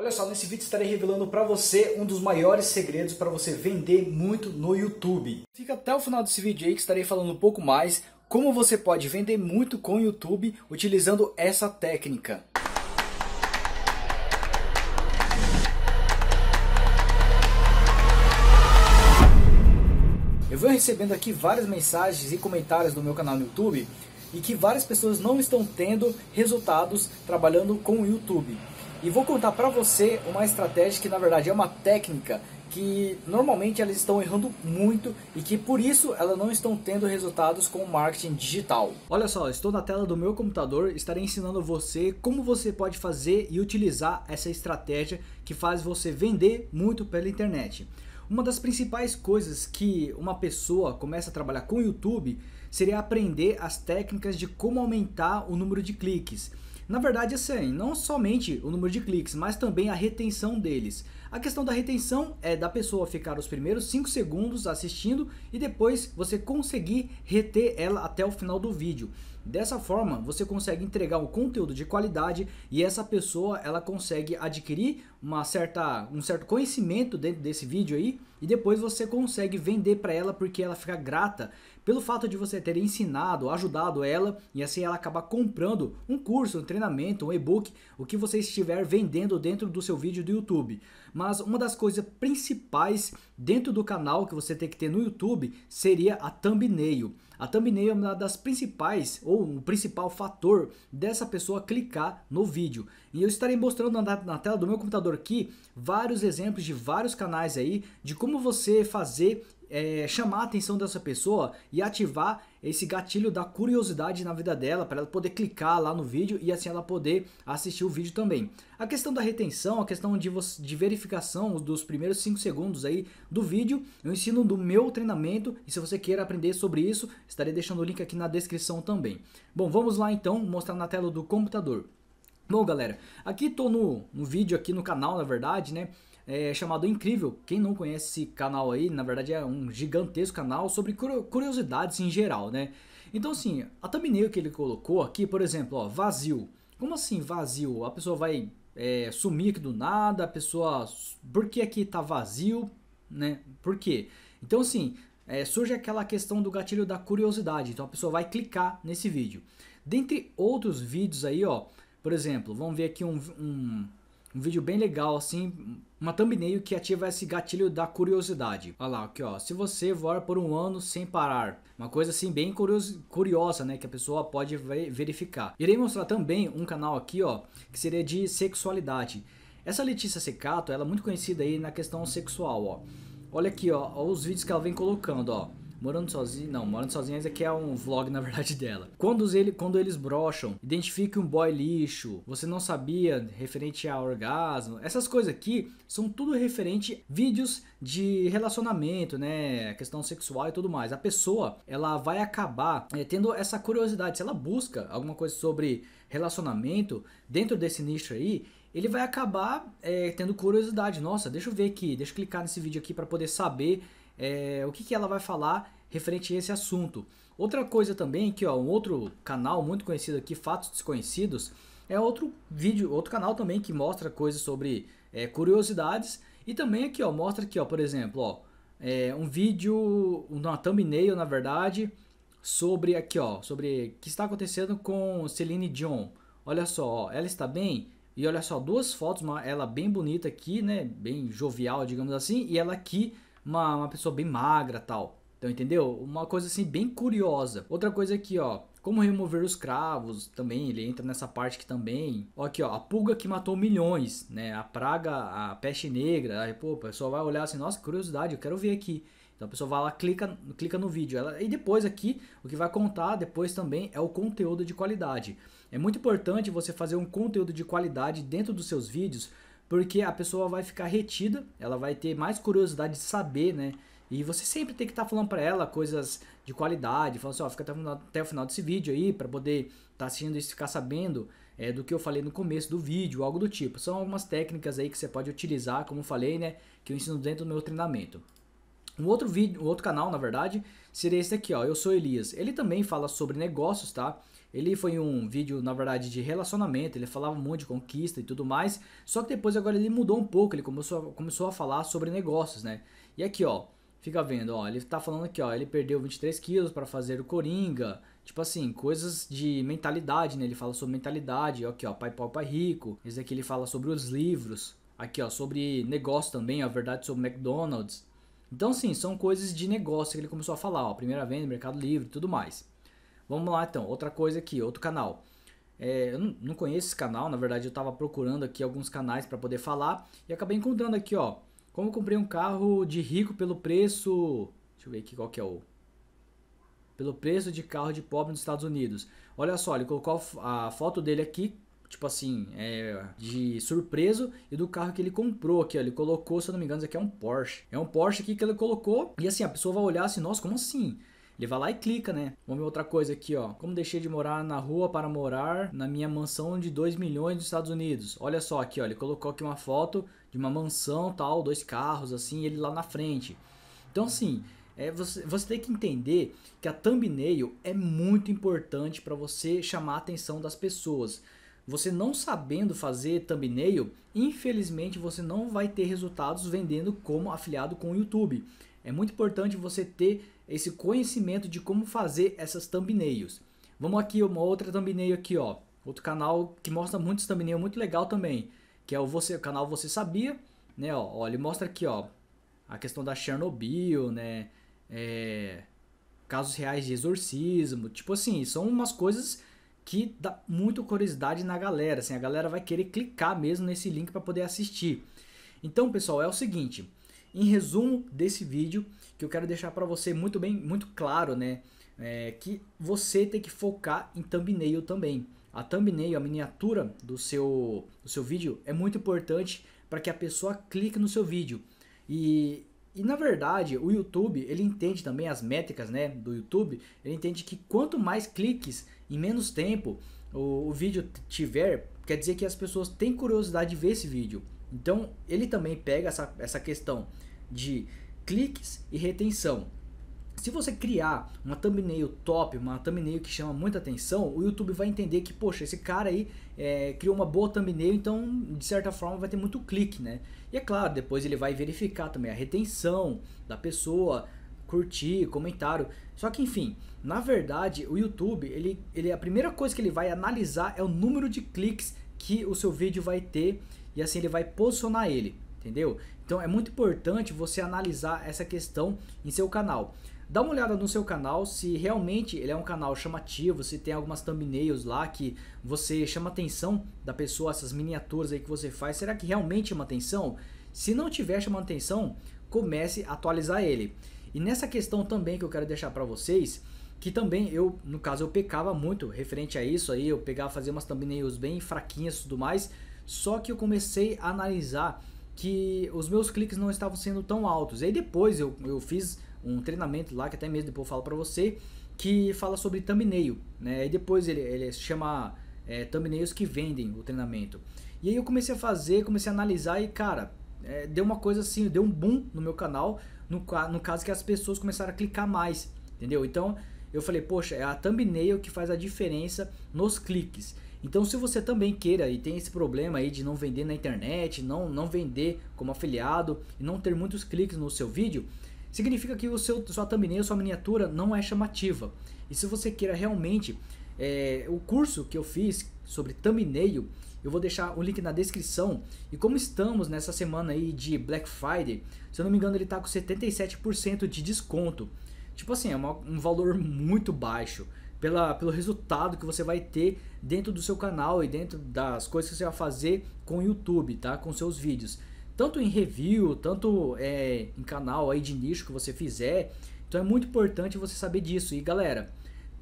Olha só, nesse vídeo estarei revelando para você um dos maiores segredos para você vender muito no YouTube. Fica até o final desse vídeo aí que estarei falando um pouco mais como você pode vender muito com o YouTube utilizando essa técnica. Eu venho recebendo aqui várias mensagens e comentários do meu canal no YouTube e que várias pessoas não estão tendo resultados trabalhando com o YouTube. E vou contar para você uma estratégia que na verdade é uma técnica que normalmente elas estão errando muito e que por isso elas não estão tendo resultados com o marketing digital. Olha só, estou na tela do meu computador, estarei ensinando você como você pode fazer e utilizar essa estratégia que faz você vender muito pela internet. Uma das principais coisas que uma pessoa começa a trabalhar com o YouTube seria aprender as técnicas de como aumentar o número de cliques. Na verdade, assim, não somente o número de cliques, mas também a retenção deles. A questão da retenção é da pessoa ficar os primeiros 5 segundos assistindo e depois você conseguir reter ela até o final do vídeo. Dessa forma, você consegue entregar um conteúdo de qualidade e essa pessoa ela consegue adquirir uma certa, um certo conhecimento dentro desse vídeo aí e depois você consegue vender para ela porque ela fica grata pelo fato de você ter ensinado, ajudado ela e assim ela acaba comprando um curso, um treinamento, um e-book, o que você estiver vendendo dentro do seu vídeo do YouTube. Mas uma das coisas principais dentro do canal que você tem que ter no YouTube seria a thumbnail. A thumbnail é uma das principais ou o um principal fator dessa pessoa clicar no vídeo. E eu estarei mostrando na, na tela do meu computador aqui vários exemplos de vários canais aí de como você fazer é, chamar a atenção dessa pessoa e ativar esse gatilho da curiosidade na vida dela para ela poder clicar lá no vídeo e assim ela poder assistir o vídeo também. A questão da retenção, a questão de, de verificação dos primeiros 5 segundos aí do vídeo, eu ensino do meu treinamento e se você queira aprender sobre isso, estarei deixando o link aqui na descrição também. Bom, vamos lá então mostrar na tela do computador. Bom, galera, aqui tô no, no vídeo aqui no canal, na verdade, né? É, chamado Incrível. Quem não conhece esse canal aí, na verdade é um gigantesco canal sobre curiosidades em geral, né? Então, assim, a thumbnail que ele colocou aqui, por exemplo, ó, vazio. Como assim vazio? A pessoa vai é, sumir aqui do nada, a pessoa. Por que aqui tá vazio, né? Por quê? Então, assim, é, surge aquela questão do gatilho da curiosidade. Então, a pessoa vai clicar nesse vídeo. Dentre outros vídeos aí, ó. Por exemplo, vamos ver aqui um, um, um, vídeo bem legal, assim, uma thumbnail que ativa esse gatilho da curiosidade. Olha lá, aqui ó, se você voar por um ano sem parar. Uma coisa assim bem curioso, curiosa, né, que a pessoa pode verificar. Irei mostrar também um canal aqui, ó, que seria de sexualidade. Essa Letícia Secato, ela é muito conhecida aí na questão sexual, ó. Olha aqui, ó, ó os vídeos que ela vem colocando, ó Morando sozinho, não, morando sozinha, esse aqui é um vlog na verdade dela. Quando, ele, quando eles brocham, identifique um boy lixo, você não sabia referente a orgasmo, essas coisas aqui são tudo referente vídeos de relacionamento, né, questão sexual e tudo mais. A pessoa, ela vai acabar é, tendo essa curiosidade, se ela busca alguma coisa sobre relacionamento dentro desse nicho aí, ele vai acabar é, tendo curiosidade. Nossa, deixa eu ver aqui, deixa eu clicar nesse vídeo aqui para poder saber é, o que, que ela vai falar referente a esse assunto. Outra coisa também que ó, um outro canal muito conhecido aqui, Fatos Desconhecidos, é outro vídeo, outro canal também que mostra coisas sobre é, curiosidades e também aqui ó, mostra aqui ó, por exemplo, ó, é, um vídeo, uma thumbnail na verdade, sobre aqui ó, sobre o que está acontecendo com Celine Dion. Olha só, ó, ela está bem e olha só duas fotos, uma, ela bem bonita aqui, né, bem jovial, digamos assim, e ela aqui uma, uma pessoa bem magra tal. Então, entendeu? Uma coisa assim bem curiosa. Outra coisa aqui, ó. Como remover os cravos também, ele entra nessa parte que também. Ó, aqui, ó, a pulga que matou milhões, né? A praga, a peste negra. Aí, pô, a pessoa vai olhar assim, nossa, curiosidade, eu quero ver aqui. Então a pessoa vai lá, clica, clica no vídeo. Ela, e depois aqui, o que vai contar depois também é o conteúdo de qualidade. É muito importante você fazer um conteúdo de qualidade dentro dos seus vídeos porque a pessoa vai ficar retida, ela vai ter mais curiosidade de saber, né? E você sempre tem que estar tá falando para ela coisas de qualidade, falando assim, ó, fica até o final, desse vídeo aí para poder estar tá assistindo e ficar sabendo é, do que eu falei no começo do vídeo, algo do tipo. São algumas técnicas aí que você pode utilizar, como eu falei, né, que eu ensino dentro do meu treinamento. Um outro vídeo, um outro canal, na verdade, seria esse aqui, ó. Eu sou Elias. Ele também fala sobre negócios, tá? Ele foi um vídeo, na verdade, de relacionamento, ele falava um monte de conquista e tudo mais. Só que depois agora ele mudou um pouco, ele começou, começou a falar sobre negócios, né? E aqui, ó, fica vendo, ó, ele tá falando aqui, ó, ele perdeu 23 quilos para fazer o Coringa. Tipo assim, coisas de mentalidade, né? Ele fala sobre mentalidade, aqui, ó, pai pau, pai rico. Esse aqui ele fala sobre os livros. Aqui, ó, sobre negócio também, a verdade sobre McDonald's. Então, sim, são coisas de negócio que ele começou a falar, ó, primeira venda, Mercado Livre tudo mais. Vamos lá então, outra coisa aqui, outro canal. É, eu não conheço esse canal, na verdade eu estava procurando aqui alguns canais para poder falar e acabei encontrando aqui, ó, como comprei um carro de rico pelo preço, deixa eu ver aqui qual que é o pelo preço de carro de pobre nos Estados Unidos. Olha só, ele colocou a foto dele aqui tipo assim, é, de surpreso e do carro que ele comprou aqui, ó. Ele colocou, se eu não me engano, isso aqui é um Porsche. É um Porsche aqui que ele colocou. E assim, a pessoa vai olhar assim, nossa, como assim? Ele vai lá e clica, né? Vamos ver outra coisa aqui, ó. Como deixei de morar na rua para morar na minha mansão de 2 milhões dos Estados Unidos. Olha só aqui, ó. Ele colocou aqui uma foto de uma mansão, tal, dois carros, assim, ele lá na frente. Então, assim, é, você, você tem que entender que a thumbnail é muito importante para você chamar a atenção das pessoas. Você não sabendo fazer thumbnail, infelizmente você não vai ter resultados vendendo como afiliado com o YouTube. É muito importante você ter esse conhecimento de como fazer essas thumbnails. Vamos aqui uma outra thumbnail aqui, ó. Outro canal que mostra muitos thumbnails muito legal também, que é o você, o canal Você Sabia, né, ó, ó, ele mostra aqui, ó, a questão da Chernobyl, né, é, casos reais de exorcismo, tipo assim, são umas coisas que dá muita curiosidade na galera, assim, a galera vai querer clicar mesmo nesse link para poder assistir. Então, pessoal, é o seguinte, em resumo desse vídeo, que eu quero deixar para você muito bem, muito claro, né, é que você tem que focar em thumbnail também. A thumbnail, a miniatura do seu, do seu vídeo é muito importante para que a pessoa clique no seu vídeo. E e na verdade, o YouTube, ele entende também as métricas, né, do YouTube, ele entende que quanto mais cliques em menos tempo o, o vídeo tiver, quer dizer que as pessoas têm curiosidade de ver esse vídeo. Então, ele também pega essa, essa questão de cliques e retenção. Se você criar uma thumbnail top, uma thumbnail que chama muita atenção, o YouTube vai entender que, poxa, esse cara aí é, criou uma boa thumbnail, então de certa forma vai ter muito clique, né? E é claro, depois ele vai verificar também a retenção da pessoa, curtir, comentário. Só que enfim, na verdade, o YouTube, ele, ele a primeira coisa que ele vai analisar é o número de cliques que o seu vídeo vai ter e assim ele vai posicionar ele, entendeu? Então é muito importante você analisar essa questão em seu canal. Dá uma olhada no seu canal se realmente ele é um canal chamativo, se tem algumas thumbnails lá que você chama atenção da pessoa, essas miniaturas aí que você faz, será que realmente chama atenção? Se não tiver chamando atenção, comece a atualizar ele. E nessa questão também que eu quero deixar para vocês, que também eu, no caso, eu pecava muito referente a isso aí, eu pegava fazer umas thumbnails bem fraquinhas e tudo mais, só que eu comecei a analisar que os meus cliques não estavam sendo tão altos. E aí depois eu, eu fiz um treinamento lá que até mesmo depois eu falo para você, que fala sobre thumbnail, né? E depois ele, ele chama é, thumbnails que vendem o treinamento. E aí eu comecei a fazer, comecei a analisar e, cara, é, deu uma coisa assim, deu um boom no meu canal, no, no caso que as pessoas começaram a clicar mais, entendeu? Então eu falei, poxa, é a thumbnail que faz a diferença nos cliques. Então, se você também queira e tem esse problema aí de não vender na internet, não, não vender como afiliado e não ter muitos cliques no seu vídeo, significa que o seu, sua thumbnail, sua miniatura não é chamativa. E se você queira realmente é, o curso que eu fiz sobre thumbnail, eu vou deixar o link na descrição. E como estamos nessa semana aí de Black Friday, se eu não me engano ele está com 77% de desconto. Tipo assim, é uma, um valor muito baixo pela, pelo resultado que você vai ter dentro do seu canal e dentro das coisas que você vai fazer com o YouTube, tá? Com seus vídeos tanto em review, tanto é, em canal aí de nicho que você fizer. Então é muito importante você saber disso. E galera,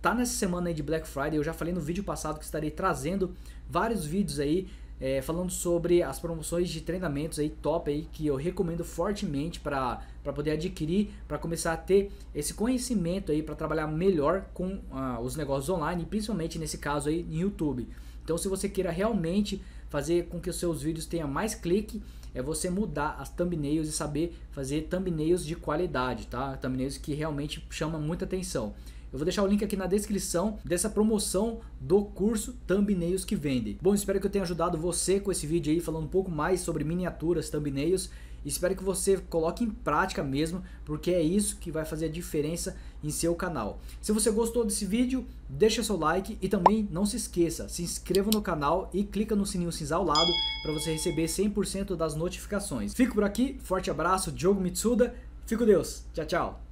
tá nessa semana aí de Black Friday, eu já falei no vídeo passado que estarei trazendo vários vídeos aí é, falando sobre as promoções de treinamentos aí top aí que eu recomendo fortemente para poder adquirir, para começar a ter esse conhecimento aí para trabalhar melhor com ah, os negócios online, principalmente nesse caso aí no YouTube. Então, se você queira realmente fazer com que os seus vídeos tenham mais clique é você mudar as thumbnails e saber fazer thumbnails de qualidade, tá? Thumbnails que realmente chamam muita atenção. Eu vou deixar o link aqui na descrição dessa promoção do curso Thumbnails que Vendem. Bom, espero que eu tenha ajudado você com esse vídeo aí, falando um pouco mais sobre miniaturas, thumbnails. Espero que você coloque em prática mesmo, porque é isso que vai fazer a diferença em seu canal. Se você gostou desse vídeo, deixa seu like e também não se esqueça, se inscreva no canal e clica no sininho cinza ao lado para você receber 100% das notificações. Fico por aqui, forte abraço, Diogo Mitsuda, fico Deus, tchau, tchau.